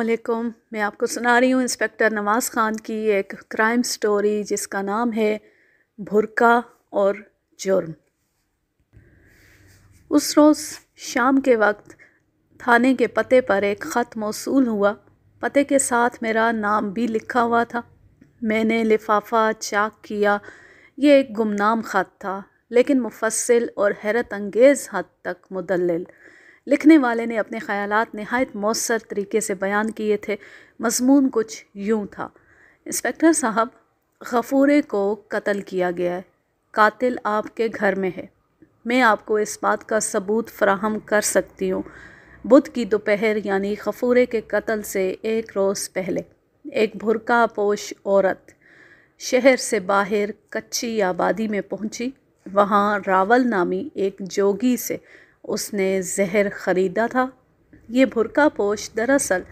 अस्सलाम मैं आपको सुना रही हूँ इंस्पेक्टर नवाज़ ख़ान की एक क्राइम स्टोरी जिसका नाम है भुरका और जुर्म उस रोज़ शाम के वक्त थाने के पते पर एक ख़त मौसू हुआ पते के साथ मेरा नाम भी लिखा हुआ था मैंने लिफाफा चाक किया ये एक गुमनाम ख़त था लेकिन मुफसल और हैरत अंगेज़ हद तक मुदल लिखने वाले ने अपने ख्याल नहायत मौसर तरीके से बयान किए थे मजमून कुछ यूँ था इंस्पेक्टर साहब गफूरे को कत्ल किया गया है कातिल आपके घर में है मैं आपको इस बात का सबूत फ्राहम कर सकती हूँ बुध की दोपहर यानी गफूरे के कत्ल से एक रोज़ पहले एक भुरका पोश औरत शहर से बाहर कच्ची आबादी में पहुंची वहाँ रावल नामी एक जोगी से उसने जहर ख़रीदा था ये भुरका पोश दरअसल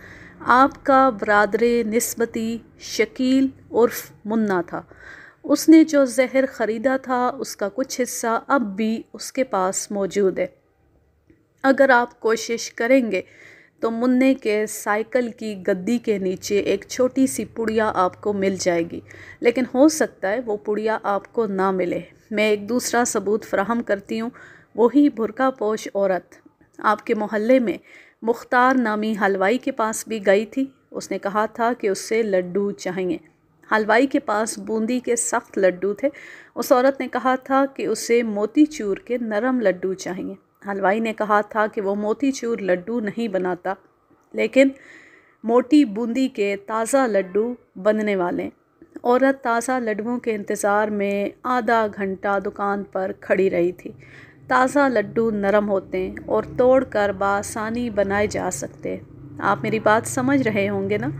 आपका बरदर नस्बती शकील उर्फ मुन्ना था उसने जो जहर ख़रीदा था उसका कुछ हिस्सा अब भी उसके पास मौजूद है अगर आप कोशिश करेंगे तो मुन्ने के साइकिल की गद्दी के नीचे एक छोटी सी पुड़िया आपको मिल जाएगी लेकिन हो सकता है वो पुड़िया आपको ना मिले मैं एक दूसरा सबूत फ्राहम करती हूँ वही बुरका पोश औरत आपके मोहल्ले में मुख्तार नामी हलवाई के पास भी गई थी उसने कहा था कि उससे लड्डू चाहिए हलवाई के पास बूंदी के सख्त लड्डू थे उस औरत ने कहा था कि उसे मोती चूर के नरम लड्डू चाहिए हलवाई ने कहा था कि वो मोती चूर लड्डू नहीं बनाता लेकिन मोटी बूंदी के ताज़ा लड्डू बनने वाले औरत ताज़ा लड्डुओं के इंतज़ार में आधा घंटा दुकान पर खड़ी रही थी ताज़ा लड्डू नरम होते हैं और तोड़ कर बासानी बनाए जा सकते हैं आप मेरी बात समझ रहे होंगे ना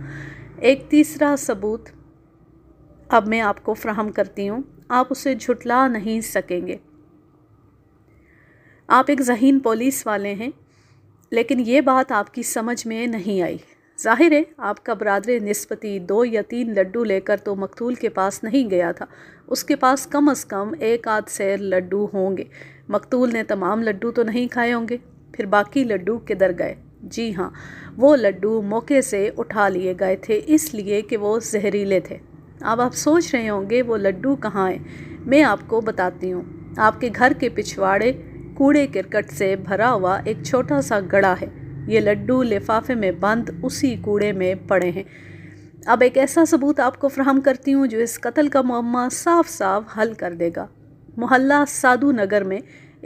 एक तीसरा सबूत अब मैं आपको फ्राहम करती हूँ आप उसे झुटला नहीं सकेंगे आप एक जहीन पुलिस वाले हैं लेकिन ये बात आपकी समझ में नहीं आई जाहिर है आपका बरदर नस्बती दो या तीन लड्डू लेकर तो मकतूल के पास नहीं गया था उसके पास कम अज़ कम एक आध सैर लड्डू होंगे मकतूल ने तमाम लड्डू तो नहीं खाए होंगे फिर बाकी लड्डू किधर गए जी हाँ वो लड्डू मौके से उठा लिए गए थे इसलिए कि वो जहरीले थे अब आप सोच रहे होंगे वो लड्डू कहाँ हैं मैं आपको बताती हूँ आपके घर के पिछवाड़े कूड़े करकट से भरा हुआ एक छोटा सा गड़ा है ये लड्डू लिफाफे में बंद उसी कूड़े में पड़े हैं अब एक ऐसा सबूत आपको फ्राहम करती हूँ जो इस कत्ल का मामा साफ साफ हल कर देगा मोहल्ला साधु नगर में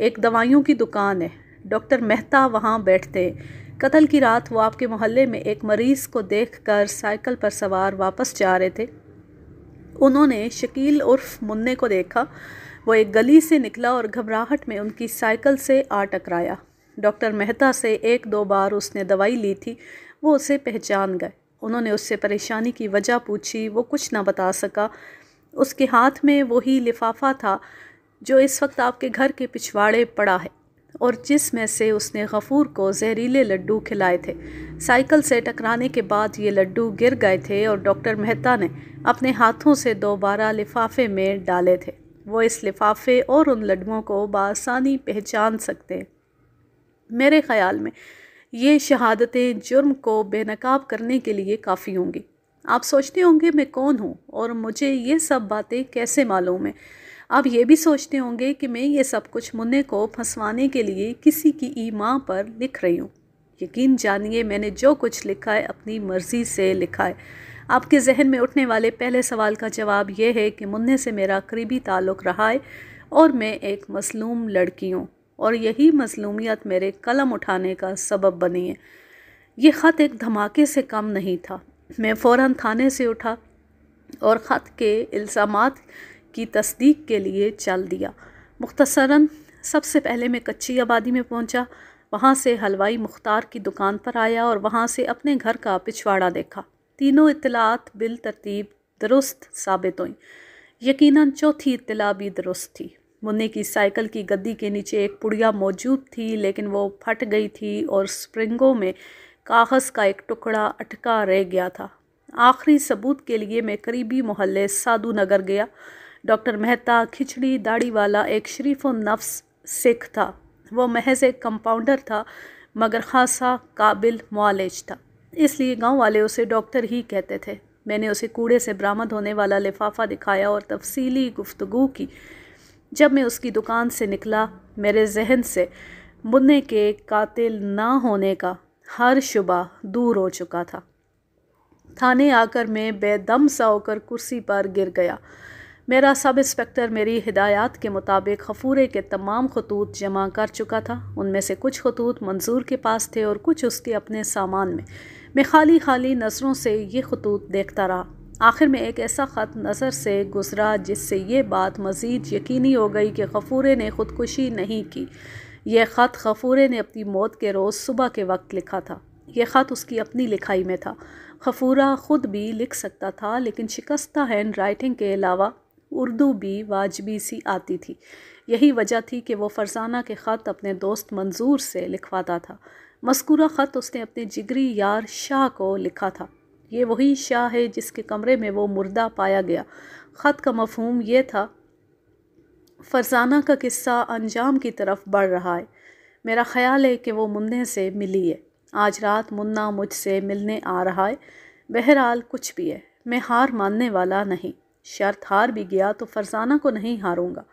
एक दवाइयों की दुकान है डॉक्टर मेहता वहाँ बैठते हैं कत्ल की रात वो आपके मोहल्ले में एक मरीज़ को देखकर साइकिल पर सवार वापस जा रहे थे उन्होंने शकील उर्फ मुन्ने को देखा वो एक गली से निकला और घबराहट में उनकी साइकिल से आ टकराया डॉक्टर मेहता से एक दो बार उसने दवाई ली थी वो उसे पहचान गए उन्होंने उससे परेशानी की वजह पूछी वो कुछ ना बता सका उसके हाथ में वही लिफाफा था जो इस वक्त आपके घर के पिछवाड़े पड़ा है और जिसमें से उसने गफूर को जहरीले लड्डू खिलाए थे साइकिल से टकराने के बाद ये लड्डू गिर गए थे और डॉक्टर मेहता ने अपने हाथों से दोबारा लिफाफे में डाले थे वो इस लिफाफे और उन लड्डुओं को बासानी पहचान सकते हैं मेरे ख्याल में ये शहादतें जुर्म को बेनकाब करने के लिए काफ़ी होंगी आप सोचते होंगे मैं कौन हूँ और मुझे ये सब बातें कैसे मालूम है आप ये भी सोचते होंगे कि मैं ये सब कुछ मुन्ने को फंसवाने के लिए किसी की ई माँ पर लिख रही हूँ यकीन जानिए मैंने जो कुछ लिखा है अपनी मर्ज़ी से लिखा है आपके जहन में उठने वाले पहले सवाल का जवाब यह है कि मुन्ने से मेरा करीबी ताल्लुक़ रहा है और मैं एक मसलूम लड़की हूँ और यही मसलूमियत मेरे कलम उठाने का सबब बनी है ये ख़त एक धमाके से कम नहीं था मैं फ़ौर थाने से उठा और ख़त के इल्ज़ाम की तस्दीक के लिए चल दिया मुख्तसरा सबसे पहले मैं कच्ची आबादी में पहुंचा वहाँ से हलवाई मुख्तार की दुकान पर आया और वहाँ से अपने घर का पिछवाड़ा देखा तीनों इतलात बिल तरतीब दुरुस्त साबित हुई यकीनन चौथी इतला भी दुरुस्त थी मुन्नी की साइकिल की गद्दी के नीचे एक पुड़िया मौजूद थी लेकिन वो फट गई थी और स्प्रिंगों में कागज़ का एक टुकड़ा अटका रह गया था आखिरी सबूत के लिए मैं करीबी मोहल्ले साधु नगर गया डॉक्टर मेहता खिचड़ी दाढ़ी वाला एक शरीफ नफ्स सिख था वो महज एक कंपाउंडर था मगर खासा काबिल मालज था इसलिए गांव वाले उसे डॉक्टर ही कहते थे मैंने उसे कूड़े से बरामद होने वाला लिफाफा दिखाया और तफसीली गुफ्तु की जब मैं उसकी दुकान से निकला मेरे जहन से मुन्ने के कातिल ना होने का हर शुबा दूर हो चुका था थाने आकर मैं बेदम सा होकर कुर्सी पर गिर गया मेरा सब इंस्पेक्टर मेरी हिदायत के मुताबिक खफूरे के तमाम खतूत जमा कर चुका था उनमें से कुछ खतूत मंजूर के पास थे और कुछ उसके अपने सामान में मैं खाली खाली नज़रों से ये खतूत देखता रहा आखिर में एक ऐसा ख़त नज़र से गुज़रा जिससे ये बात मज़ीद यकीनी हो गई कि खफूरे ने ख़ुदकुशी नहीं की यह ख़त खफूरे ने अपनी मौत के रोज़ सुबह के वक्त लिखा था यह ख़त उसकी अपनी लिखाई में था खफूरा ख़ुद भी लिख सकता था लेकिन शिकस्ता हैंड राइटिंग के अलावा उर्दू भी वाजबी सी आती थी यही वजह थी कि वो फ़रजाना के ख़त अपने दोस्त मंजूर से लिखवाता था मस्कूरा ख़त उसने अपने जिगरी यार शाह को लिखा था ये वही शाह है जिसके कमरे में वो मुर्दा पाया गया ख़त का मफहम यह था फ़रजाना का किस्सा अंजाम की तरफ बढ़ रहा है मेरा ख्याल है कि वो मुन्ने से मिली है आज रात मुन्ना मुझसे मिलने आ रहा है बहरहाल कुछ भी है मैं हार मानने वाला नहीं शर्त हार भी गया तो फरसाना को नहीं हारूंगा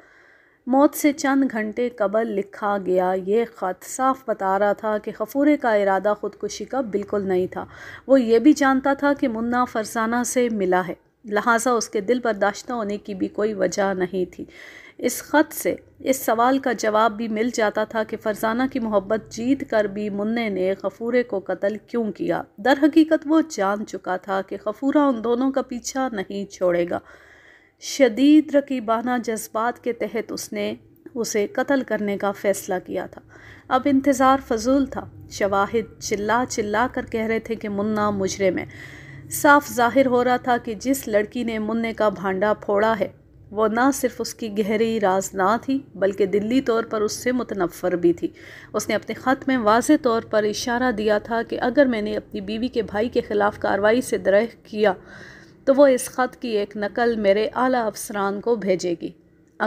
मौत से चंद घंटे कबल लिखा गया ये ख़त साफ बता रहा था कि खफूरे का इरादा ख़ुदकुशी का बिल्कुल नहीं था वो ये भी जानता था कि मुन्ना फरसाना से मिला है लिहाजा उसके दिल बर्दाश्त होने की भी कोई वजह नहीं थी इस ख़त से इस सवाल का जवाब भी मिल जाता था कि फ़रजाना की मोहब्बत जीत कर भी मुन्ने ने गफूरे को कत्ल क्यों किया दर हकीकत वो जान चुका था कि गफूरा उन दोनों का पीछा नहीं छोड़ेगा शदीद रकीबाना जज्बात के तहत उसने उसे कत्ल करने का फ़ैसला किया था अब इंतज़ार फजूल था शवाहिद चिल्ला चिल्ला कर कह रहे थे कि मुन्ना मुजरे में साफ जाहिर हो रहा था कि जिस लड़की ने मुन्ने का भांडा फोड़ा है वो ना सिर्फ उसकी गहरी राजना थी बल्कि दिल्ली तौर पर उससे मुतनफ़र भी थी उसने अपने ख़त में वाज तौर पर इशारा दिया था कि अगर मैंने अपनी बीवी के भाई के ख़िलाफ़ कार्रवाई से दर किया तो वो इस ख़त की एक नकल मेरे आला अफसरान को भेजेगी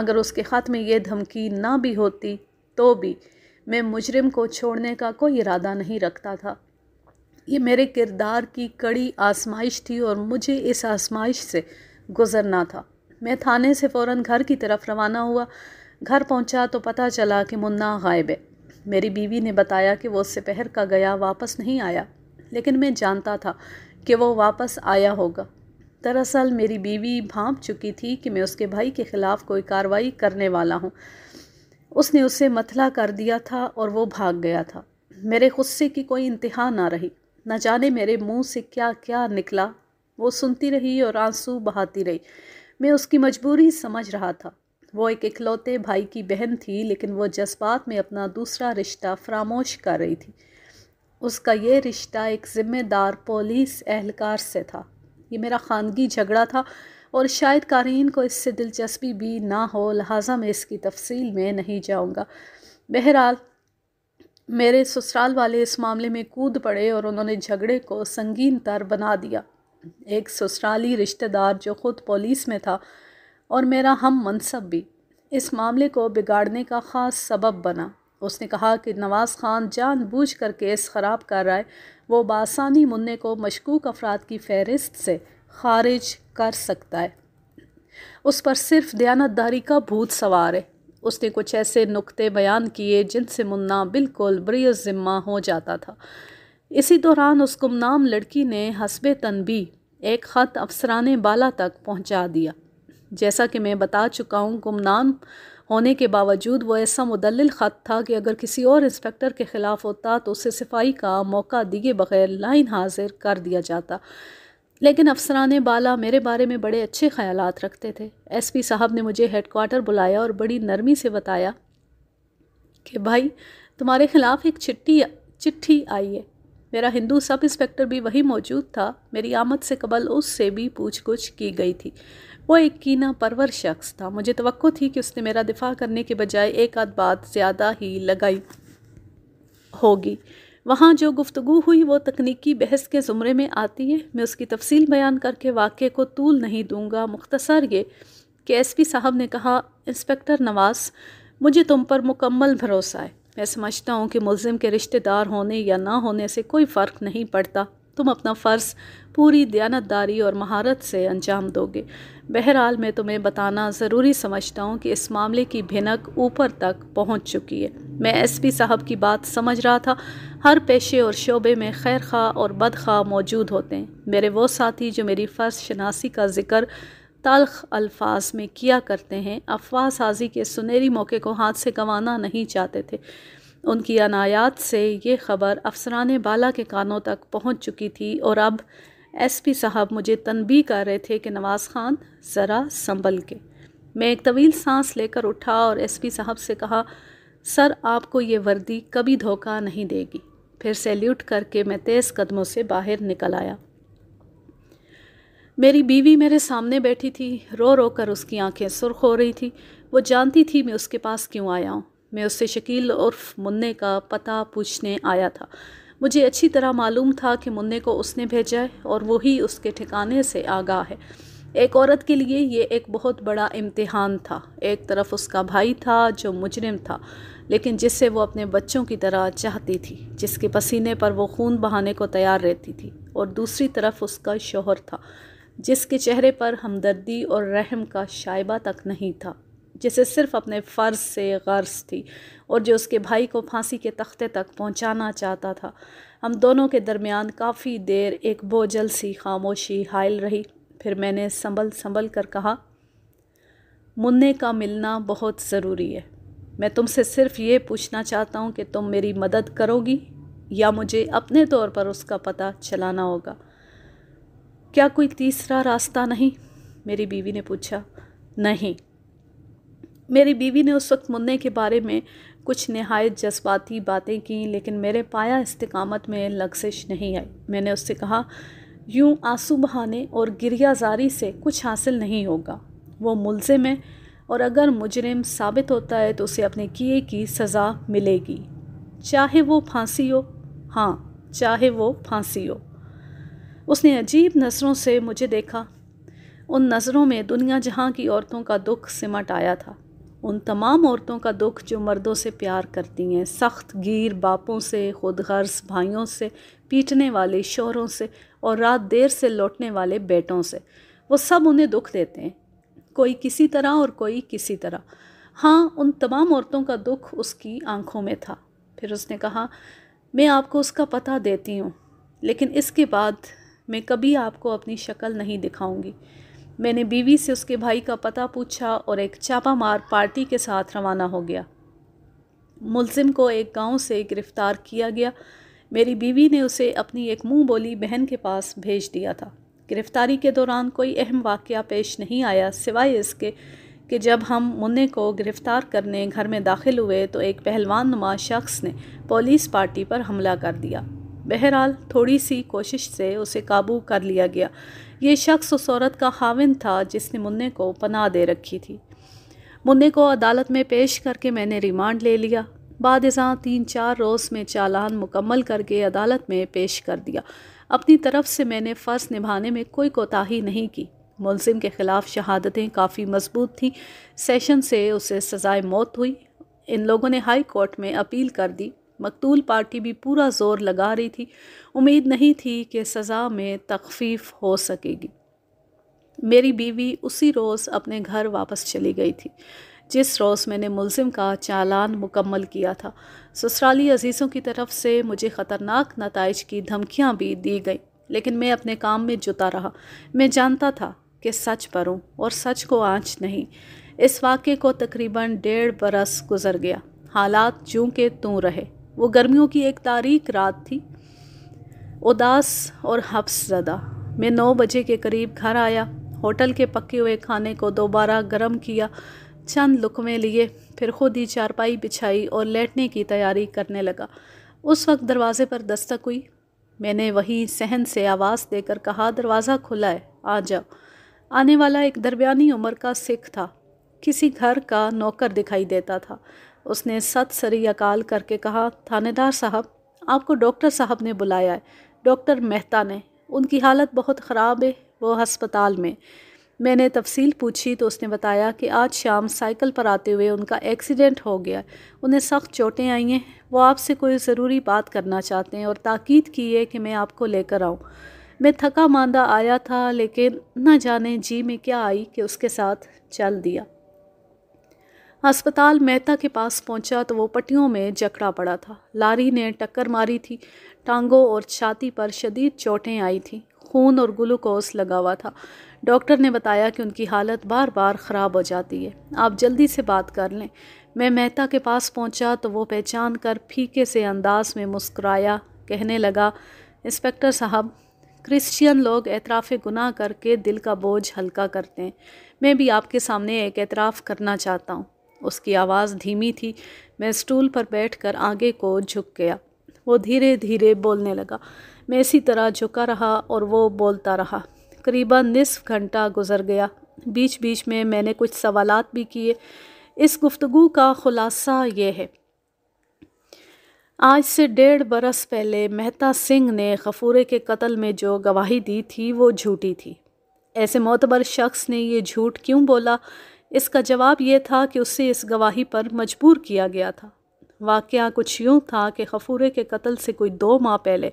अगर उसके ख़त में ये धमकी ना भी होती तो भी मैं मुजरम को छोड़ने का कोई इरादा नहीं रखता था ये मेरे किरदार की कड़ी आसमाइश थी और मुझे इस आसमाइश से गुज़रना था मैं थाने से फ़ौर घर की तरफ रवाना हुआ घर पहुंचा तो पता चला कि मुन्ना गायब है मेरी बीवी ने बताया कि वो उससे पहर का गया वापस नहीं आया लेकिन मैं जानता था कि वो वापस आया होगा दरअसल मेरी बीवी भांप चुकी थी कि मैं उसके भाई के ख़िलाफ़ कोई कार्रवाई करने वाला हूँ उसने उसे मतला कर दिया था और वो भाग गया था मेरे गुस्से की कोई इंतहा ना रही न जाने मेरे मुंह से क्या क्या निकला वो सुनती रही और आंसू बहाती रही मैं उसकी मजबूरी समझ रहा था वो एक इकलौते भाई की बहन थी लेकिन वो जज्बात में अपना दूसरा रिश्ता फरामोश कर रही थी उसका ये रिश्ता एक ज़िम्मेदार पुलिस एहलकार से था ये मेरा खानगी झगड़ा था और शायद कारीन को इससे दिलचस्पी भी ना हो लिहाजा मैं इसकी तफसील में नहीं जाऊँगा बहरहाल मेरे ससुराल वाले इस मामले में कूद पड़े और उन्होंने झगड़े को संगीन तर बना दिया एक ससुराली रिश्तेदार जो ख़ुद पुलिस में था और मेरा हम मनसब भी इस मामले को बिगाड़ने का ख़ास सबब बना उसने कहा कि नवाज़ खान जानबूझ कर केस ख़राब कर रहा है वो बासानी मुन्ने को मशकूक अफराद की फहरिस्त से खारिज कर सकता है उस पर सिर्फ दयानतदारी का भूत सवार है उसने कुछ ऐसे नुक्ते बयान किए जिनसे मुन्ना बिल्कुल ब्रिय ज़िम्मा हो जाता था इसी दौरान उस गुमनाम लड़की ने हसब तनबी एक ख़त अफसरान बाला तक पहुंचा दिया जैसा कि मैं बता चुका हूँ गुमनाम होने के बावजूद वो ऐसा मुदलिल ख़त था कि अगर किसी और इंस्पेक्टर के ख़िलाफ़ होता तो उसे सिफाई का मौका दिए बगैर लाइन हाजिर कर दिया जाता लेकिन अफसरान बाला मेरे बारे में बड़े अच्छे ख्याल रखते थे एस पी साहब ने मुझे हेडकोार्टर बुलाया और बड़ी नरमी से बताया कि भाई तुम्हारे ख़िलाफ़ एक चिट्ठी चिट्ठी आई है मेरा हिंदू सब इंस्पेक्टर भी वही मौजूद था मेरी आमद से कबल उससे भी पूछ गुछ की गई थी वो एक कीना परवर शख्स था मुझे तो थी कि उसने मेरा दिफा करने के बजाय एक आध बात ज़्यादा ही लगाई होगी वहाँ जो गुफ्तु हुई वो तकनीकी बहस के ज़ुमरे में आती है मैं उसकी तफसील बयान करके वाक़े को तूल नहीं दूँगा मुख्तसर ये कि एस पी साहब ने कहा इंस्पेक्टर नवाज़ मुझे तुम पर मुकम्मल भरोसा है मैं समझता हूँ कि मुलिम के रिश्तेदार होने या ना होने से कोई फ़र्क नहीं पड़ता तुम अपना फ़र्ज़ पूरी दयानतदारी और महारत से अंजाम दोगे बहरहाल मैं तुम्हें बताना ज़रूरी समझता हूँ कि इस मामले की भिनक ऊपर तक पहुँच चुकी है मैं एसपी साहब की बात समझ रहा था हर पेशे और शोबे में खैर खा और बद खा मौजूद होते हैं मेरे वो साथी जो मेरी फ़र्ज शनासी का जिक्र तलख अल्फाज में किया करते हैं अफवाह साजी के सुनहरी मौके को हाथ से गंवाना नहीं चाहते थे उनकी अनायात से ये खबर अफसरान बाला के कानों तक पहुंच चुकी थी और अब एसपी साहब मुझे तनबी कर रहे थे कि नवाज़ खान ज़रा संभल के मैं एक तवील सांस लेकर उठा और एसपी साहब से कहा सर आपको ये वर्दी कभी धोखा नहीं देगी फिर सैल्यूट करके मैं तेज़ कदमों से बाहर निकल आया मेरी बीवी मेरे सामने बैठी थी रो रो कर उसकी आंखें सुर्ख हो रही थी वो जानती थी मैं उसके पास क्यों आया हूँ मैं उससे शकील उर्फ मुन्ने का पता पूछने आया था मुझे अच्छी तरह मालूम था कि मुन्ने को उसने भेजा है और वही उसके ठिकाने से आगा है एक औरत के लिए ये एक बहुत बड़ा इम्तिहान था एक तरफ उसका भाई था जो मुजरिम था लेकिन जिससे वो अपने बच्चों की तरह चाहती थी जिसके पसीने पर वो खून बहाने को तैयार रहती थी और दूसरी तरफ उसका शोहर था जिसके चेहरे पर हमदर्दी और रहम का शाइबा तक नहीं था जिसे सिर्फ अपने फ़र्ज से गर्ज थी और जो उसके भाई को फांसी के तख्ते तक पहुंचाना चाहता था हम दोनों के दरमियान काफ़ी देर एक बोझल सी खामोशी हायल रही फिर मैंने संभल संभल कर कहा मुन्ने का मिलना बहुत ज़रूरी है मैं तुमसे सिर्फ ये पूछना चाहता हूँ कि तुम मेरी मदद करोगी या मुझे अपने तौर पर उसका पता चलाना होगा क्या कोई तीसरा रास्ता नहीं मेरी बीवी ने पूछा नहीं मेरी बीवी ने उस वक्त मुन्ने के बारे में कुछ नहायत जज्बाती बातें की लेकिन मेरे पाया इस्तकामत में लग्जिश नहीं आई मैंने उससे कहा यूं आंसू बहाने और गिरियाजारी से कुछ हासिल नहीं होगा वो मुलजिम है और अगर मुजरिम साबित होता है तो उसे अपने किए की सज़ा मिलेगी चाहे वो फांसी हो हाँ चाहे वो फांसी हो उसने अजीब नज़रों से मुझे देखा उन नज़रों में दुनिया जहाँ की औरतों का दुख सिमट आया था उन तमाम औरतों का दुख जो मर्दों से प्यार करती हैं सख्त गिर बापों से खुद गर्ज भाइयों से पीटने वाले शोरों से और रात देर से लौटने वाले बेटों से वो सब उन्हें दुख देते हैं कोई किसी तरह और कोई किसी तरह हाँ उन तमाम औरतों का दुख उसकी आंखों में था फिर उसने कहा मैं आपको उसका पता देती हूँ लेकिन इसके बाद मैं कभी आपको अपनी शक्ल नहीं दिखाऊंगी मैंने बीवी से उसके भाई का पता पूछा और एक चापा मार पार्टी के साथ रवाना हो गया मुलजिम को एक गांव से गिरफ़्तार किया गया मेरी बीवी ने उसे अपनी एक मुंह बोली बहन के पास भेज दिया था गिरफ़्तारी के दौरान कोई अहम वाक़ पेश नहीं आया सिवाय इसके कि जब हम मुन्ने को गिरफ़्तार करने घर में दाखिल हुए तो एक पहलवान नुमा शख्स ने पुलिस पार्टी पर हमला कर दिया बहरहाल थोड़ी सी कोशिश से उसे काबू कर लिया गया ये शख्स उस औरत का हाविन था जिसने मुन्ने को पनाह दे रखी थी मुन्ने को अदालत में पेश करके मैंने रिमांड ले लिया बाद इजाँ तीन चार रोज़ में चालान मुकम्मल करके अदालत में पेश कर दिया अपनी तरफ से मैंने फ़र्ज़ निभाने में कोई कोताही नहीं की मुलजिम के ख़िलाफ़ शहादतें काफ़ी मजबूत थीं सेशन से उसे सज़ाए मौत हुई इन लोगों ने हाई कोर्ट में अपील कर दी मकतूल पार्टी भी पूरा जोर लगा रही थी उम्मीद नहीं थी कि सज़ा में तकफीफ हो सकेगी मेरी बीवी उसी रोज़ अपने घर वापस चली गई थी जिस रोज़ मैंने मुलिम का चालान मुकम्मल किया था ससुराली अजीज़ों की तरफ से मुझे ख़तरनाक नतज की धमकियाँ भी दी गई लेकिन मैं अपने काम में जुता रहा मैं जानता था कि सच पर हूँ और सच को आँच नहीं इस वाक़े को तकरीबन डेढ़ बरस गुज़र गया हालात जूं के तू रहे वो गर्मियों की एक तारीख रात थी उदास और जदा मैं नौ बजे के करीब घर आया होटल के पके हुए खाने को दोबारा गर्म किया चंद लुकवे लिए फिर खुद ही चारपाई बिछाई और लेटने की तैयारी करने लगा उस वक्त दरवाज़े पर दस्तक हुई मैंने वही सहन से आवाज़ देकर कहा दरवाज़ा खुला है आ जाओ आने वाला एक दरमिया उम्र का सिख था किसी घर का नौकर दिखाई देता था उसने सत सरी अकाल करके कहा थानेदार साहब आपको डॉक्टर साहब ने बुलाया है डॉक्टर मेहता ने उनकी हालत बहुत ख़राब है वो हस्पताल में मैंने तफसील पूछी तो उसने बताया कि आज शाम साइकिल पर आते हुए उनका एक्सीडेंट हो गया उन्हें सख्त चोटें आई हैं वो आपसे कोई ज़रूरी बात करना चाहते हैं और ताक़द की है कि मैं आपको लेकर आऊँ मैं थका मांदा आया था लेकिन न जाने जी में क्या आई कि उसके साथ चल दिया अस्पताल मेहता के पास पहुंचा तो वो पट्टियों में जकड़ा पड़ा था लारी ने टक्कर मारी थी टांगों और छाती पर शदीद चोटें आई थीं खून और ग्लूकोस लगा हुआ था डॉक्टर ने बताया कि उनकी हालत बार बार ख़राब हो जाती है आप जल्दी से बात कर लें मैं मेहता के पास पहुंचा तो वो पहचान कर फीके से अंदाज में मुस्कराया कहने लगा इंस्पेक्टर साहब क्रिश्चियन लोग एतराफ़ गुनाह करके दिल का बोझ हल्का करते हैं मैं भी आपके सामने एक एतराफ़ करना चाहता हूँ उसकी आवाज़ धीमी थी मैं स्टूल पर बैठकर आगे को झुक गया वो धीरे धीरे बोलने लगा मैं इसी तरह झुका रहा और वो बोलता रहा करीबा निसफ घंटा गुजर गया बीच बीच में मैंने कुछ सवाल भी किए इस गुफ्तु का ख़ुलासा ये है आज से डेढ़ बरस पहले मेहता सिंह ने गफूरे के कत्ल में जो गवाही दी थी वो झूठी थी ऐसे मोतबर शख्स ने ये झूठ क्यों बोला इसका जवाब यह था कि उसे इस गवाही पर मजबूर किया गया था वाक़ कुछ यूँ था कि खफूरे के कत्ल से कोई दो माह पहले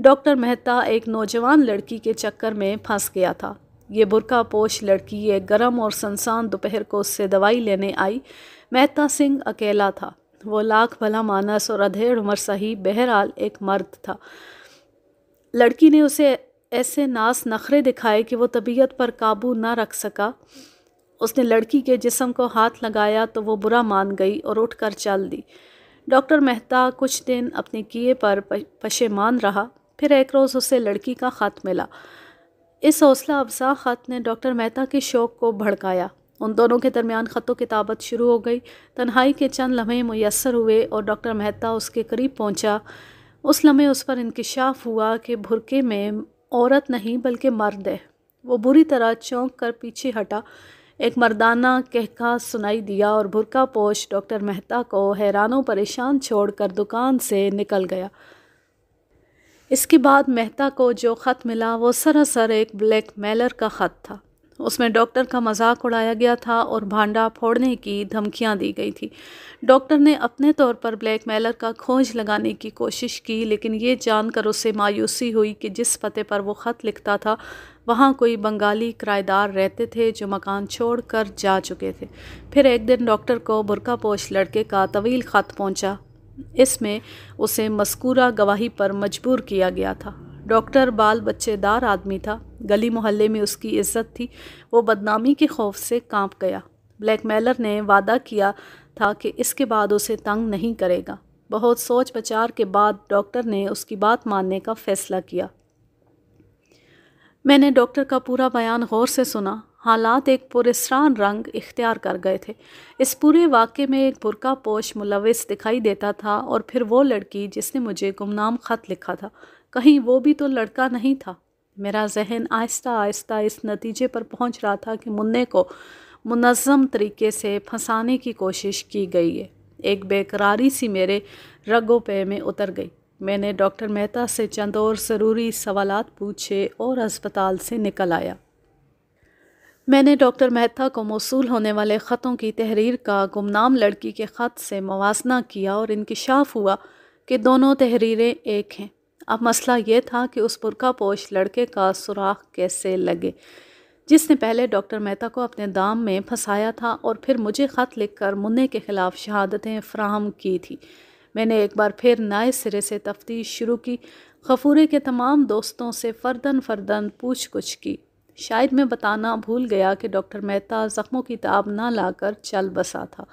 डॉक्टर मेहता एक नौजवान लड़की के चक्कर में फंस गया था ये बुरका पोश लड़की एक गरम और सनसान दोपहर को उससे दवाई लेने आई मेहता सिंह अकेला था वो लाख भला मानस और अधेड़ उम्र सही बहरहाल एक मर्द था लड़की ने उसे ऐसे नास नखरे दिखाए कि वो तबीयत पर काबू ना रख सका उसने लड़की के जिसम को हाथ लगाया तो वो बुरा मान गई और उठकर चल दी डॉक्टर मेहता कुछ दिन अपने किए पर पशेमान रहा फिर एक रोज़ उसे लड़की का ख़त मिला इस हौसला अफजा ख़त ने डॉक्टर मेहता के शौक़ को भड़काया उन दोनों के दरमियान ख़तों की ताबत शुरू हो गई तन्हाई के चंद लम्हे मैसर हुए और डॉक्टर मेहता उसके करीब पहुंचा उस लम्हे उस पर इंकशाफ हुआ कि भुरके में औरत नहीं बल्कि मर्द है वो बुरी तरह चौंक कर पीछे हटा एक मर्दाना कहका सुनाई दिया और भुरका पोश डॉक्टर मेहता को हैरानों परेशान छोड़कर दुकान से निकल गया इसके बाद मेहता को जो ख़त मिला वो सरासर एक ब्लैक मेलर का ख़त था उसमें डॉक्टर का मजाक उड़ाया गया था और भांडा फोड़ने की धमकियां दी गई थी डॉक्टर ने अपने तौर पर ब्लैकमेलर का खोज लगाने की कोशिश की लेकिन ये जानकर उसे मायूसी हुई कि जिस पते पर वो ख़त लिखता था वहाँ कोई बंगाली किराएदार रहते थे जो मकान छोड़कर जा चुके थे फिर एक दिन डॉक्टर को बुरका पोश लड़के का तवील ख़त पहुँचा इसमें उसे मस्कूरा गवाही पर मजबूर किया गया था डॉक्टर बाल बच्चेदार आदमी था गली मोहल्ले में उसकी इज्जत थी वो बदनामी के खौफ से कांप गया ब्लैकमेलर ने वादा किया था कि इसके बाद उसे तंग नहीं करेगा बहुत सोच बचार के बाद डॉक्टर ने उसकी बात मानने का फ़ैसला किया मैंने डॉक्टर का पूरा बयान गौर से सुना हालात एक पुरस्रान रंग इख्तियार कर गए थे इस पूरे वाक़े में एक बुरका पोश मुलविस दिखाई देता था और फिर वो लड़की जिसने मुझे गुमनाम ख़त लिखा था कहीं वो भी तो लड़का नहीं था मेरा जहन आहिस्ता आहिस्ता इस नतीजे पर पहुंच रहा था कि मुन्ने को मुनज़म तरीके से फंसाने की कोशिश की गई है एक बेकरारी सी मेरे रगो पे में उतर गई मैंने डॉक्टर मेहता से चंद और ज़रूरी सवाल पूछे और अस्पताल से निकल आया मैंने डॉक्टर मेहता को मौसू होने वाले ख़तों की तहरीर का गुमनाम लड़की के ख़त से मवासना किया और इनकशाफ हुआ कि दोनों तहरीरें एक हैं अब मसला ये था कि उस बुरका पोश लड़के का सुराख कैसे लगे जिसने पहले डॉक्टर मेहता को अपने दाम में फंसाया था और फिर मुझे ख़त लिखकर मुन्ने के ख़िलाफ़ शहादतें फ्राहम की थी मैंने एक बार फिर नए सिरे से तफ्तीश शुरू की खफूरे के तमाम दोस्तों से फर्दन फर्दन पूछ कुछ की शायद मैं बताना भूल गया कि डॉक्टर मेहता ज़ख्मों की ताब ना लाकर चल बसा था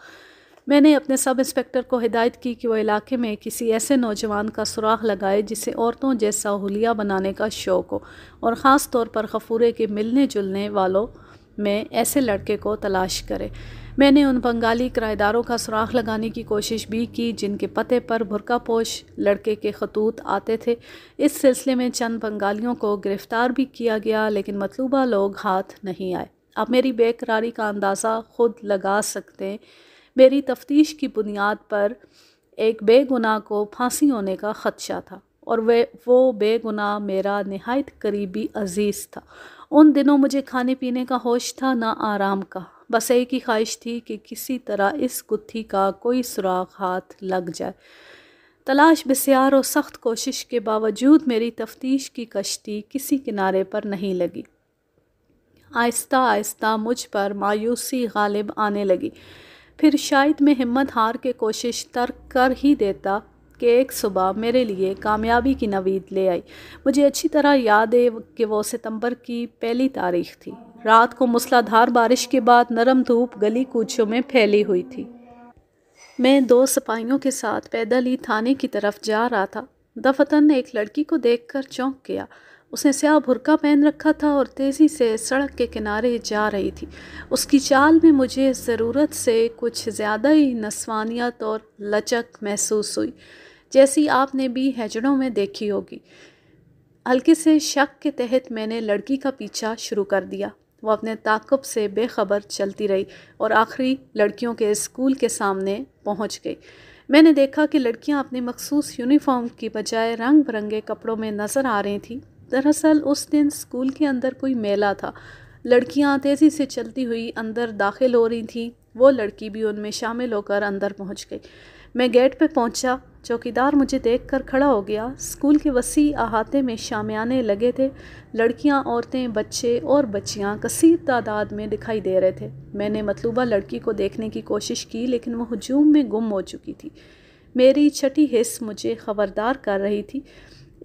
मैंने अपने सब इंस्पेक्टर को हिदायत की कि वह इलाके में किसी ऐसे नौजवान का सुराख लगाए जिसे औरतों जैसा हुलिया बनाने का शौक़ हो और ख़ास तौर पर खफूरे के मिलने जुलने वालों में ऐसे लड़के को तलाश करे मैंने उन बंगाली किराएदारों का सुराख लगाने की कोशिश भी की जिनके पते पर भुरका पोश लड़के के खतूत आते थे इस सिलसिले में चंद बंगालियों को गिरफ़्तार भी किया गया लेकिन मतलूबा लोग हाथ नहीं आए आप मेरी बेकरारी का अंदाज़ा खुद लगा सकते हैं मेरी तफ्तीश की बुनियाद पर एक बेगुनाह को फांसी होने का ख़दशा था और वे वो बेगुनाह मेरा नहायत करीबी अजीज़ था उन दिनों मुझे खाने पीने का होश था ना आराम का बस एक ही ख्वाहिश थी कि किसी तरह इस गुत्थी का कोई सुराख हाथ लग जाए तलाश बस्यार और सख्त कोशिश के बावजूद मेरी तफ्तीश की कश्ती किसी किनारे पर नहीं लगी आहिस्ता आहिस्ता मुझ पर मायूसी गालिब आने लगी फिर शायद मैं हिम्मत हार के कोशिश तर्क कर ही देता कि एक सुबह मेरे लिए कामयाबी की नवीद ले आई मुझे अच्छी तरह याद है कि वो सितंबर की पहली तारीख थी रात को मूसलाधार बारिश के बाद नरम धूप गली कूचों में फैली हुई थी मैं दो सिपाहियों के साथ पैदल ही थाने की तरफ जा रहा था दफतन ने एक लड़की को देखकर चौंक गया उसने स्याह भुरका पहन रखा था और तेज़ी से सड़क के किनारे जा रही थी उसकी चाल में मुझे ज़रूरत से कुछ ज़्यादा ही नस्वानियत और लचक महसूस हुई जैसी आपने भी हैजड़ों में देखी होगी हल्के से शक के तहत मैंने लड़की का पीछा शुरू कर दिया वो अपने ताकब से बेखबर चलती रही और आखिरी लड़कियों के स्कूल के सामने पहुंच गई मैंने देखा कि लड़कियां अपने मखसूस यूनिफॉर्म की बजाय रंग बिरंगे कपड़ों में नज़र आ रही थीं दरअसल उस दिन स्कूल के अंदर कोई मेला था लड़कियां तेज़ी से चलती हुई अंदर दाखिल हो रही थीं वो लड़की भी उनमें शामिल होकर अंदर पहुंच गई मैं गेट पे पहुंचा चौकीदार मुझे देखकर खड़ा हो गया स्कूल के वसी अहाते में शामियाने लगे थे लड़कियां औरतें बच्चे और बच्चियां कसीर तादाद में दिखाई दे रहे थे मैंने मतलूबा लड़की को देखने की कोशिश की लेकिन वह हजूम में गुम हो चुकी थी मेरी छठी हिस्स मुझे खबरदार कर रही थी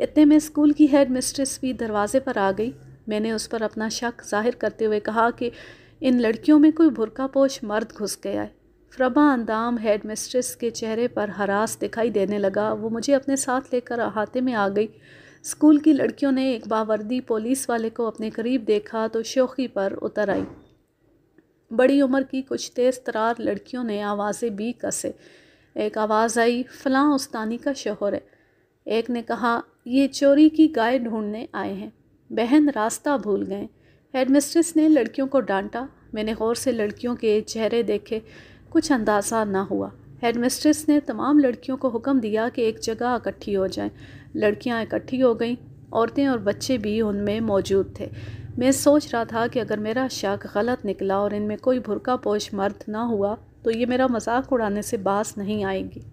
इतने में स्कूल की हेड मिस्ट्रेस भी दरवाज़े पर आ गई मैंने उस पर अपना शक जाहिर करते हुए कहा कि इन लड़कियों में कोई पोश मर्द घुस गया है फ्रबा अंदाम हेड मिस्ट्रेस के चेहरे पर हरास दिखाई देने लगा वो मुझे अपने साथ लेकर अहाते में आ गई स्कूल की लड़कियों ने एक बावर्दी पुलिस वाले को अपने करीब देखा तो शोखी पर उतर आई बड़ी उम्र की कुछ तेज़ तरार लड़कियों ने आवाज़ें भी कसे एक आवाज़ आई फ़लाँ उस्तानी का शोहर है एक ने कहा ये चोरी की गाय ढूंढने आए हैं बहन रास्ता भूल गए हेडमिस्ट्रेस ने लड़कियों को डांटा मैंने गौर से लड़कियों के चेहरे देखे कुछ अंदाज़ा ना हुआ हेडमिस्ट्रेस ने तमाम लड़कियों को हुक्म दिया कि एक जगह इकट्ठी हो जाएं। लड़कियां इकट्ठी हो गईं औरतें और बच्चे भी उनमें मौजूद थे मैं सोच रहा था कि अगर मेरा शक गलत निकला और इनमें कोई भुरका पोश मर्द ना हुआ तो ये मेरा मजाक उड़ाने से बास नहीं आएगी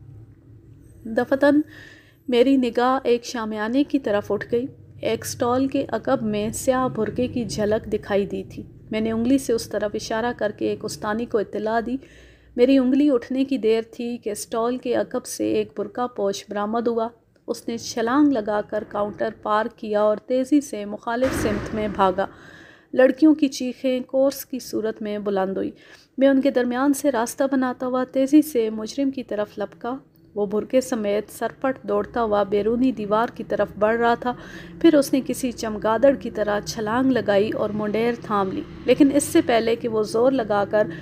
दफतन मेरी निगाह एक शामियाने की तरफ उठ गई एक स्टॉल के अकब में स्याह भुरके की झलक दिखाई दी थी मैंने उंगली से उस तरफ इशारा करके एक उस्तानी को इतला दी मेरी उंगली उठने की देर थी कि स्टॉल के अकब से एक बुरका पोश बरामद हुआ उसने छलांग लगाकर काउंटर पार किया और तेज़ी से मुखालिफ सिमत में भागा लड़कियों की चीखें कोर्स की सूरत में बुलंद हुई मैं उनके दरमियान से रास्ता बनाता हुआ तेज़ी से मुजरिम की तरफ लपका वो बुरके समेत सरपट दौड़ता हुआ बैरूनी दीवार की तरफ बढ़ रहा था फिर उसने किसी चमगादड़ की तरह छलांग लगाई और मुंडेर थाम ली लेकिन इससे पहले कि वो ज़ोर लगाकर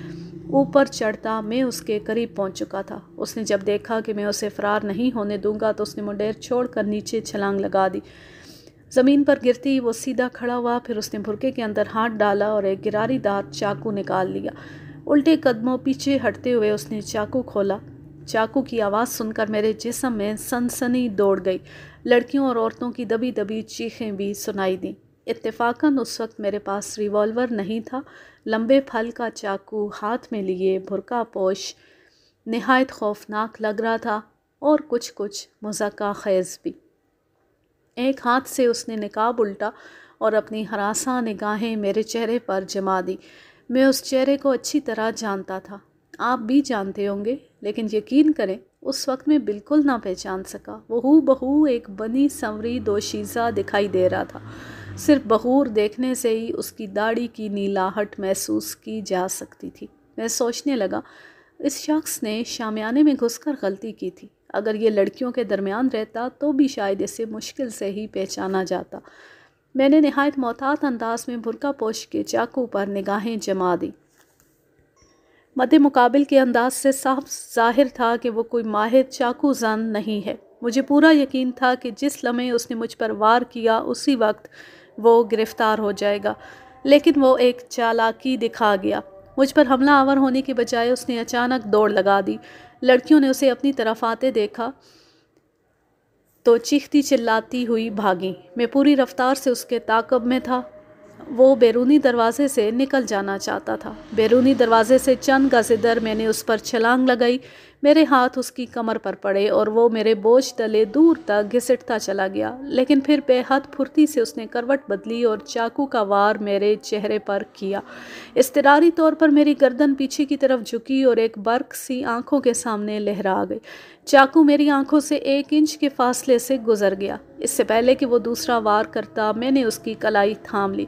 ऊपर चढ़ता मैं उसके करीब पहुंच चुका था उसने जब देखा कि मैं उसे फरार नहीं होने दूंगा तो उसने मुंडेर छोड़कर नीचे छलांग लगा दी ज़मीन पर गिरती वो सीधा खड़ा हुआ फिर उसने भुरके के अंदर हाथ डाला और एक गिरारीदार चाकू निकाल लिया उल्टे कदमों पीछे हटते हुए उसने चाकू खोला चाकू की आवाज़ सुनकर मेरे जिसम में सनसनी दौड़ गई लड़कियों और औरतों की दबी दबी चीखें भी सुनाई दी इतफाक़न उस वक्त मेरे पास रिवॉल्वर नहीं था लंबे फल का चाकू हाथ में लिए भुरका पोश नहायत खौफनाक लग रहा था और कुछ कुछ मजाका खैज भी एक हाथ से उसने निकाब उल्टा और अपनी हरासा निगाहें मेरे चेहरे पर जमा दी मैं उस चेहरे को अच्छी तरह जानता था आप भी जानते होंगे लेकिन यकीन करें उस वक्त मैं बिल्कुल ना पहचान सका वह बहू एक बनी संवरी दोशीज़ा दिखाई दे रहा था सिर्फ बहूर देखने से ही उसकी दाढ़ी की नीलाहट महसूस की जा सकती थी मैं सोचने लगा इस शख्स ने शामियाने में घुसकर गलती की थी अगर ये लड़कियों के दरमियान रहता तो भी शायद इसे मुश्किल से ही पहचाना जाता मैंने नहायत मोहतात अंदाज में बुरका पोश के चाकू पर निगाहें जमा दी मद मुकाबिल के अंदाज से साफ जाहिर था कि वो कोई माहिर चाकू जान नहीं है मुझे पूरा यकीन था कि जिस लम्हे उसने मुझ पर वार किया उसी वक्त वो गिरफ़्तार हो जाएगा लेकिन वो एक चालाकी दिखा गया मुझ पर हमला आवर होने के बजाय उसने अचानक दौड़ लगा दी लड़कियों ने उसे अपनी तरफ आते देखा तो चीखती चिल्लाती हुई भागी मैं पूरी रफ्तार से उसके ताकब में था वो बैरूनी दरवाज़े से निकल जाना चाहता था बैरूनी दरवाज़े से चंद गज़े दर मैंने उस पर छलांग लगाई मेरे हाथ उसकी कमर पर पड़े और वो मेरे बोझ तले दूर तक घिसटता चला गया लेकिन फिर बेहद फुर्ती से उसने करवट बदली और चाकू का वार मेरे चेहरे पर किया इसतरारी तौर पर मेरी गर्दन पीछे की तरफ झुकी और एक बर्क सी आंखों के सामने लहरा गई चाकू मेरी आंखों से एक इंच के फासले से गुजर गया इससे पहले कि वो दूसरा वार करता मैंने उसकी कलाई थाम ली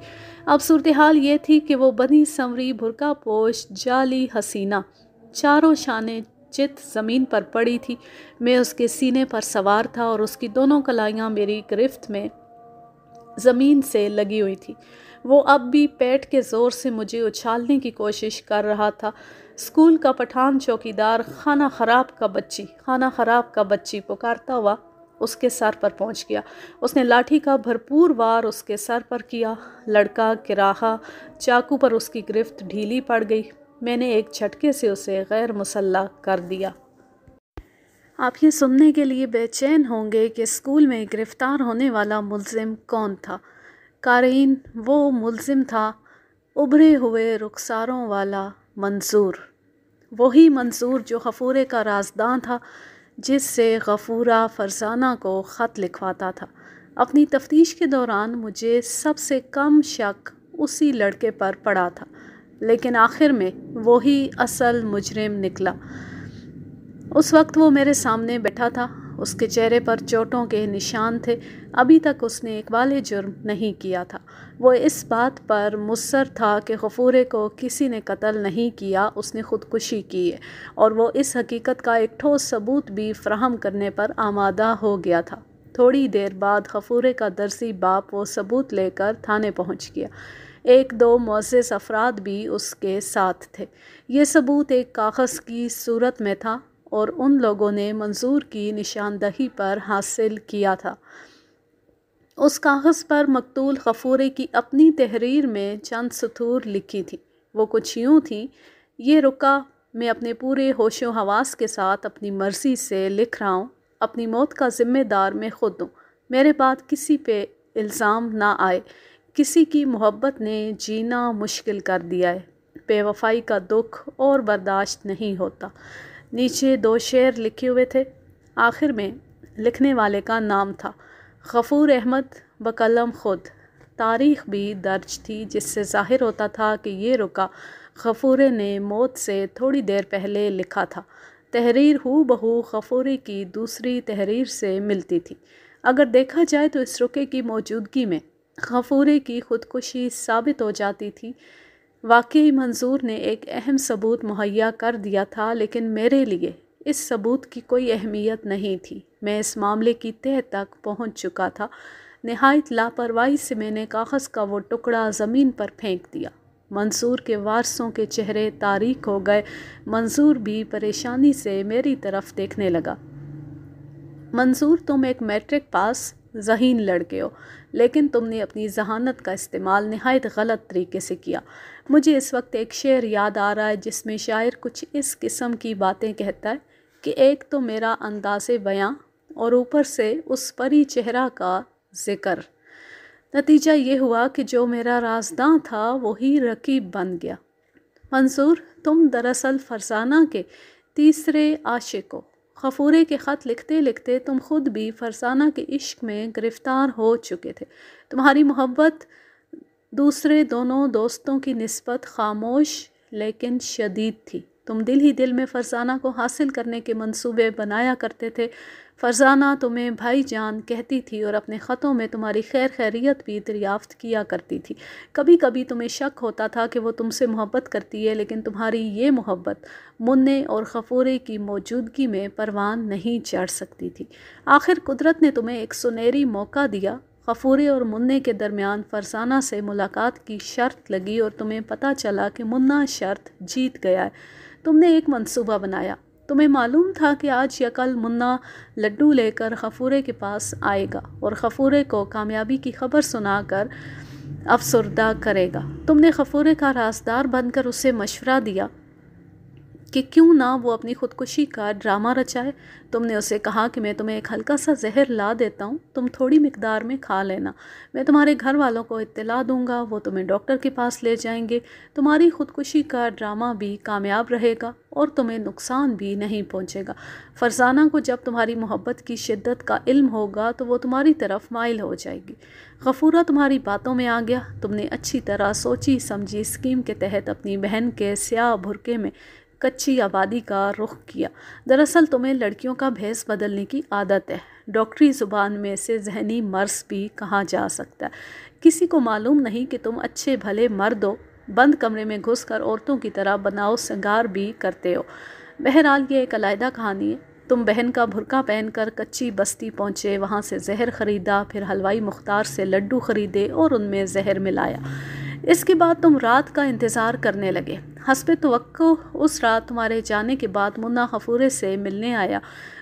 अब सूरत हाल ये थी कि वो बनी संवरी भुरका पोश जाली हसीना चारों शाने चित ज़मीन पर पड़ी थी मैं उसके सीने पर सवार था और उसकी दोनों कलाइयाँ मेरी गिरफ्त में ज़मीन से लगी हुई थी वो अब भी पेट के ज़ोर से मुझे उछालने की कोशिश कर रहा था स्कूल का पठान चौकीदार खाना ख़राब का बच्ची खाना ख़राब का बच्ची पुकारता हुआ उसके सर पर पहुंच गया उसने लाठी का भरपूर वार उसके सर पर किया लड़का किराहा चाकू पर उसकी गिरफ्त ढीली पड़ गई मैंने एक झटके से उसे गैर मुसल्ला कर दिया आप ये सुनने के लिए बेचैन होंगे कि स्कूल में गिरफ़्तार होने वाला मुलजिम कौन था कारीन वो मुलजिम था उभरे हुए रुखसारों वाला मंसूर वही मंसूर जो हफूरे का राजदान था जिससे गफूरा फ़रजाना को ख़त लिखवाता था अपनी तफ्तीश के दौरान मुझे सबसे कम शक उसी लड़के पर पड़ा था लेकिन आखिर में वही असल मुजरिम निकला उस वक्त वो मेरे सामने बैठा था उसके चेहरे पर चोटों के निशान थे अभी तक उसने एक वाले जुर्म नहीं किया था वो इस बात पर मुसर था कि गफूरे को किसी ने कत्ल नहीं किया उसने ख़ुदकुशी की है और वो इस हकीकत का एक ठोस सबूत भी फ्राहम करने पर आमादा हो गया था थोड़ी देर बाद गफूरे का दरसी बाप वो सबूत लेकर थाने पहुंच गया एक दो मोज़ अफराद भी उसके साथ थे ये सबूत एक कागज़ की सूरत में था और उन लोगों ने मंजूर की निशानदही पर हासिल किया था उस कागज़ पर मकतूल गफूरे की अपनी तहरीर में चंद सतूर लिखी थी वो कुछ यूँ थी ये रुका मैं अपने पूरे होशो हवास के साथ अपनी मर्ज़ी से लिख रहा हूँ अपनी मौत का ज़िम्मेदार मैं खुद हूँ मेरे बाद किसी पे इल्ज़ाम ना आए किसी की मोहब्बत ने जीना मुश्किल कर दिया है बेवफाई का दुख और बर्दाश्त नहीं होता नीचे दो शेर लिखे हुए थे आखिर में लिखने वाले का नाम था गफ़ूर अहमद बकलम खुद तारीख भी दर्ज थी जिससे जाहिर होता था कि ये रुका गफ़ूर ने मौत से थोड़ी देर पहले लिखा था तहरीर हु बहू गफ़ूरी की दूसरी तहरीर से मिलती थी अगर देखा जाए तो इस रुके की मौजूदगी में गफ़ूरी की खुदकुशी साबित हो जाती थी वाकई मंसूर ने एक अहम सबूत मुहैया कर दिया था लेकिन मेरे लिए इस सबूत की कोई अहमियत नहीं थी मैं इस मामले की तह तक पहुंच चुका था नहायत लापरवाही से मैंने कागज़ का वो टुकड़ा ज़मीन पर फेंक दिया मंसूर के वारसों के चेहरे तारीख हो गए मंसूर भी परेशानी से मेरी तरफ़ देखने लगा मंसूर तुम एक मैट्रिक पास जहीन लड़के हो लेकिन तुमने अपनी जहानत का इस्तेमाल नहायत गलत तरीके से किया मुझे इस वक्त एक शेर याद आ रहा है जिसमें शायर कुछ इस किस्म की बातें कहता है कि एक तो मेरा अंदाज बयाँ और ऊपर से उस परी चेहरा का ज़िक्र नतीजा ये हुआ कि जो मेरा राजदां था वही रकीब बन गया मंसूर तुम दरअसल फरसाना के तीसरे आशिक हो खफूरे के ख़त लिखते लिखते तुम ख़ुद भी फरसाना के इश्क में गिरफ़्तार हो चुके थे तुम्हारी मोहब्बत दूसरे दोनों दोस्तों की नस्बत खामोश लेकिन शदीद थी तुम दिल ही दिल में फरसाना को हासिल करने के मंसूबे बनाया करते थे फ़रजाना तुम्हें भाई जान कहती थी और अपने ख़तों में तुम्हारी खैर खैरियत भी दरियाफ़त किया करती थी कभी कभी तुम्हें शक होता था कि वो तुमसे मोहब्बत करती है लेकिन तुम्हारी ये मोहब्बत मुन्ने और खफूरे की मौजूदगी में परवान नहीं चढ़ सकती थी आखिर कुदरत ने तुम्हें एक सुनहरी मौका दिया खफूरे और मुन्ने के दरमियान फरसाना से मुलाकात की शर्त लगी और तुम्हें पता चला कि मुन्ना शर्त जीत गया है तुमने एक मंसूबा बनाया तुम्हें मालूम था कि आज या कल मुन्ना लड्डू लेकर खफूरे के पास आएगा और खफूरे को कामयाबी की खबर सुनाकर अफसरदा करेगा तुमने खफूरे का रास्दार बनकर उसे मशवरा दिया कि क्यों ना वो अपनी खुदकुशी का ड्रामा रचाए तुमने उसे कहा कि मैं तुम्हें एक हल्का सा जहर ला देता हूँ तुम थोड़ी मकदार में खा लेना मैं तुम्हारे घर वालों को इत्तला दूंगा वो तुम्हें डॉक्टर के पास ले जाएंगे तुम्हारी खुदकुशी का ड्रामा भी कामयाब रहेगा और तुम्हें नुकसान भी नहीं पहुँचेगा फरजाना को जब तुम्हारी मोहब्बत की शिद्दत का इल्म होगा तो वो तुम्हारी तरफ माइल हो जाएगी गफूरा तुम्हारी बातों में आ गया तुमने अच्छी तरह सोची समझी स्कीम के तहत अपनी बहन के स्याह भुरके में कच्ची आबादी का रुख किया दरअसल तुम्हें लड़कियों का भैंस बदलने की आदत है डॉक्टरी ज़ुबान में से जहनी मर्स भी कहा जा सकता है किसी को मालूम नहीं कि तुम अच्छे भले मर्द हो बंद कमरे में घुस कर औरतों की तरह बनाओ सिंगार भी करते हो बहरहाल ये एक अलायदा कहानी है तुम बहन का भुरका पहनकर कच्ची बस्ती पहुँचे वहाँ से जहर ख़रीदा फिर हलवाई मुख्तार से लड्डू ख़रीदे और उनमें जहर मिलाया इसके बाद तुम रात का इंतज़ार करने लगे हंसप तो उस रात तुम्हारे जाने के बाद मुन्ना खफूरे से मिलने आया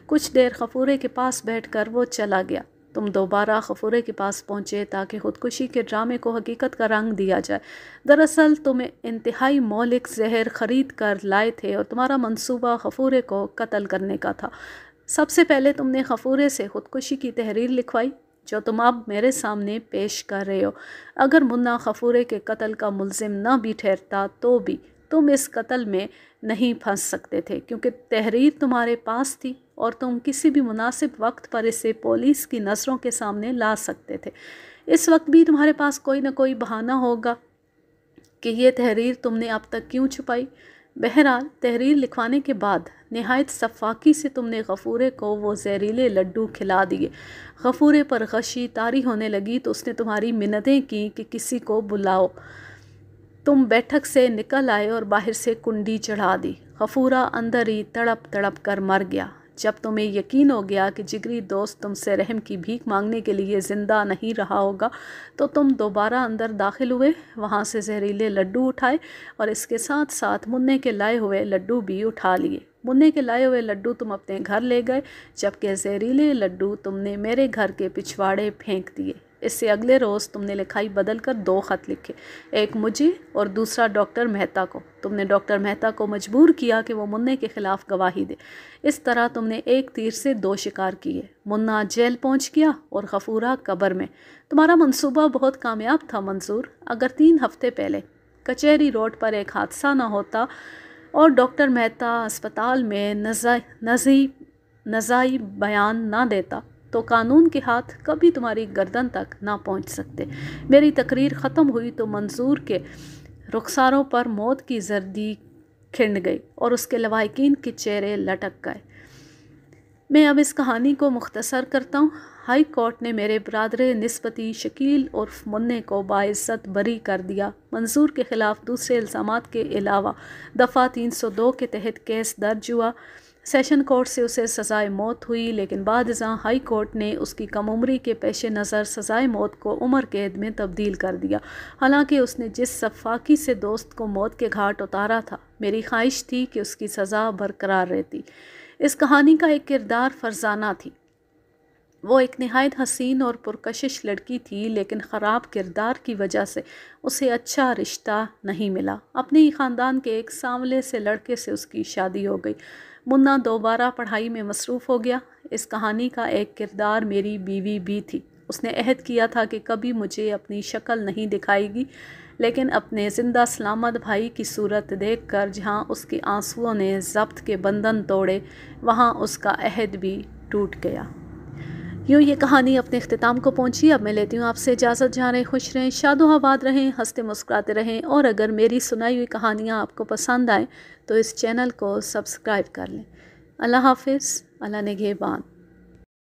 कुछ देर खफूरे के पास बैठकर वो चला गया तुम दोबारा खफूरे के पास पहुँचे ताकि ख़ुदकुशी के ड्रामे को हकीकत का रंग दिया जाए दरअसल तुम इंतहाई मौलिक जहर ख़रीद कर लाए थे और तुम्हारा मंसूबा खफूरे को कत्ल करने का था सबसे पहले तुमने खफूरे से ख़ुदकुशी की तहरीर लिखवाई जो तुम अब मेरे सामने पेश कर रहे हो अगर मुन्ना खफूरे के कत्ल का मुलजिम ना भी ठहरता तो भी तुम इस कत्ल में नहीं फंस सकते थे क्योंकि तहरीर तुम्हारे पास थी और तुम किसी भी मुनासिब वक्त पर इसे पुलिस की नज़रों के सामने ला सकते थे इस वक्त भी तुम्हारे पास कोई ना कोई बहाना होगा कि ये तहरीर तुमने अब तक क्यों छुपाई बहरहाल तहरीर लिखवाने के बाद नहायत सफाकी से तुमने गफूरे को वो जहरीले लड्डू खिला दिए गफूरे पर गशी तारी होने लगी तो उसने तुम्हारी मिन्नतें की कि किसी को बुलाओ तुम बैठक से निकल आए और बाहर से कुंडी चढ़ा दी गफूरा अंदर ही तड़प तड़प कर मर गया जब तुम्हें यकीन हो गया कि जिगरी दोस्त तुमसे रहम की भीख मांगने के लिए ज़िंदा नहीं रहा होगा तो तुम दोबारा अंदर दाखिल हुए वहाँ से जहरीले लड्डू उठाए और इसके साथ साथ मुन्ने के लाए हुए लड्डू भी उठा लिए मुन्ने के लाए हुए लड्डू तुम अपने घर ले गए जबकि जहरीले लड्डू तुमने मेरे घर के पिछवाड़े फेंक दिए इससे अगले रोज़ तुमने लिखाई बदल कर दो ख़त लिखे एक मुझे और दूसरा डॉक्टर मेहता को तुमने डॉक्टर मेहता को मजबूर किया कि वो मुन्ने के ख़िलाफ़ गवाही दे इस तरह तुमने एक तीर से दो शिकार किए मुन्ना जेल पहुंच गया और गफूरा कबर में तुम्हारा मंसूबा बहुत कामयाब था मंसूर अगर तीन हफ्ते पहले कचहरी रोड पर एक हादसा ना होता और डॉक्टर मेहता अस्पताल में नज़ा नज़ी नज़ाई बयान ना देता तो कानून के हाथ कभी तुम्हारी गर्दन तक ना पहुंच सकते मेरी तकरीर ख़त्म हुई तो मंजूर के रुखसारों पर मौत की जर्दी खिंड गई और उसके लवाकिन के चेहरे लटक गए मैं अब इस कहानी को मुख्तसर करता हूँ हाई कोर्ट ने मेरे बरदर नस्बती शकील उर्फ मुन्ने को बाज़त बरी कर दिया मंजूर के ख़िलाफ़ दूसरे इल्ज़ाम के अलावा दफ़ा तीन सौ दो के तहत केस दर्ज हुआ सेशन कोर्ट से उसे सज़ाए मौत हुई लेकिन बाद हाई कोर्ट ने उसकी कम उम्री के पेश नज़र सज़ाए मौत को उम्र कैद में तब्दील कर दिया हालांकि उसने जिस सफाकी से दोस्त को मौत के घाट उतारा था मेरी ख्वाहिश थी कि उसकी सज़ा बरकरार रहती इस कहानी का एक किरदार फरजाना थी वो एक नहायत हसीन और पुरकशिश लड़की थी लेकिन ख़राब किरदार की वजह से उसे अच्छा रिश्ता नहीं मिला अपने ही ख़ानदान के एक सांवले से लड़के से उसकी शादी हो गई मुन्ना दोबारा पढ़ाई में मसरूफ़ हो गया इस कहानी का एक किरदार मेरी बीवी भी थी उसने अहद किया था कि कभी मुझे अपनी शक्ल नहीं दिखाएगी लेकिन अपने ज़िंदा सलामत भाई की सूरत देख कर जहाँ उसके आंसुओं ने जब्त के बंधन तोड़े वहाँ उसका अहद भी टूट गया यूँ ये कहानी अपने अख्ताम को पहुँची अब मैं लेती हूँ आपसे इजाज़त जा रहे खुश रहें शादो आबाद रहें हंसते मुस्कुराते रहें और अगर मेरी सुनाई हुई कहानियाँ आपको पसंद आए तो इस चैनल को सब्सक्राइब कर लें अल्लाह हाफिज़ अल्लाह ने घेबान